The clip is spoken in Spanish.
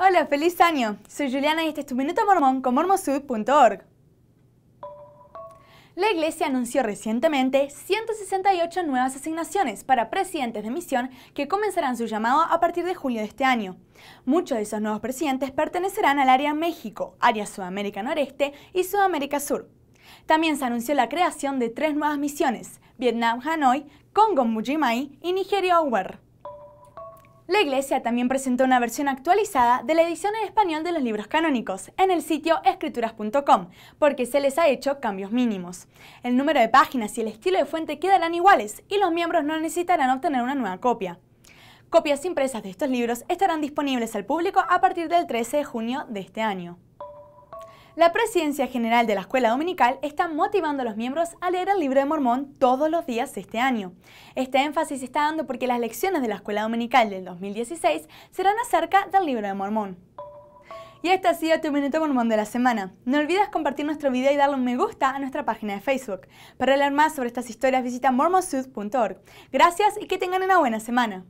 Hola, feliz año. Soy Juliana y este es tu Minuto Mormón con mormosud.org. La Iglesia anunció recientemente 168 nuevas asignaciones para presidentes de misión que comenzarán su llamado a partir de julio de este año. Muchos de esos nuevos presidentes pertenecerán al área México, área Sudamérica Noreste y Sudamérica Sur. También se anunció la creación de tres nuevas misiones, Vietnam Hanoi, Congo Mujimai y Nigeria Ower. La Iglesia también presentó una versión actualizada de la edición en español de los libros canónicos en el sitio escrituras.com, porque se les ha hecho cambios mínimos. El número de páginas y el estilo de fuente quedarán iguales y los miembros no necesitarán obtener una nueva copia. Copias impresas de estos libros estarán disponibles al público a partir del 13 de junio de este año. La Presidencia General de la Escuela Dominical está motivando a los miembros a leer el libro de Mormón todos los días este año. Este énfasis se está dando porque las lecciones de la Escuela Dominical del 2016 serán acerca del libro de Mormón. Y esta ha sido tu Minuto Mormón de la semana. No olvides compartir nuestro video y darle un me gusta a nuestra página de Facebook. Para leer más sobre estas historias visita mormonsouth.org. Gracias y que tengan una buena semana.